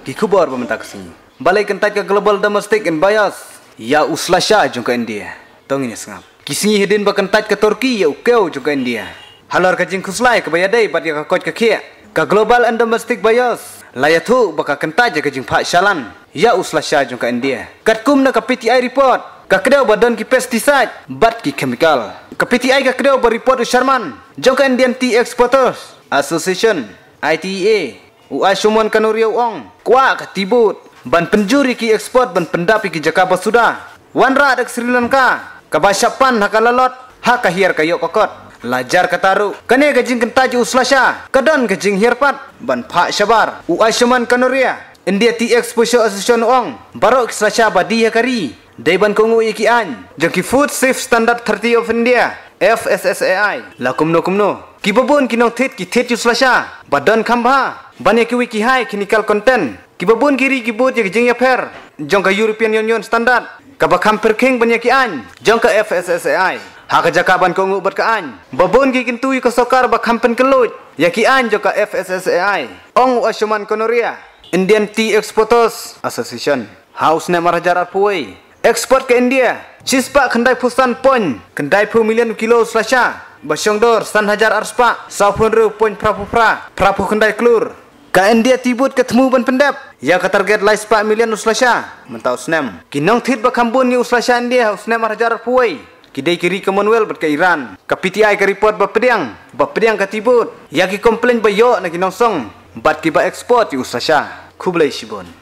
Ki khubar pemerintah kesini. Balai kentai ke global domestik in bias. Ya uslasha juga India. Tong ini sengap. Kisini hidin ba kentai ke Turki ya ukeo juga India. Halor ke jing kuslai ke bayadai bat ya kakot ke kia. Ke global and domestik bias. Layatu baka kentai ke jing pak Shalan. Ya uslasha juga India. Kat kumna ke PTI report. Ke kedau badan ki pesticide. Bat ki chemical. Ke PTI ke kedau ba report usharman. Jangka Indian Tea Exporters. Association. ITEA. Uai semua sumon kanuri uong. Kwa katibut. Ban penjuri ki ekspor ban pendapi ki Jakarta sudah. Wan ra ada Sri Lanka. Kabasyapan haka ha Hakahir kayo kokot. Lajar kataru. Kene gajing kentaji uslasya. Kedon gajing hirpat. Ban pak syabar. Uai semua sumon kanuri ya? India ti exposure association uong. Barok kislasya badi hakari. Ya Dai ban kongu iki an. Jangki food safe standard 30 of India. FSSAI la kumno kumno ki babun ki nong thit ki thit yu slasha badan khamba Banyak ki wiki hai ki nikal content ki babun giri ki bud ye jing ya fer jong ka european union standard ka ba kham per king bani ki an jong ka FSSAI ha ka jaka ban ko ngubat ka an babun ki kin tui sokar ba kham pen kelut ya ki an jong ka FSSAI ong ashuman konoria indian tea exporters association house ne marajar apuai Ekspor ke India. Cispa kendai pusan pon. Kendai puluh million kilo selasa. dor, san hajar arspa. Sahpun ru pon prapu pra. Prapu kendai kelur. Ke India tibut ketemu ban pendap. Ya ke target lai sepak million uslasha. Mentau senam. Kinong tit bakambun ni uslasha India usnem arhajar puai. Kidai kiri ke Manuel berke Iran. ke PTI ke report bat pediang. Bat pediang ke tibut. Ya ki komplain bayo na kinong song. Bat ki ekspor ti uslasha. Kublai Shibon.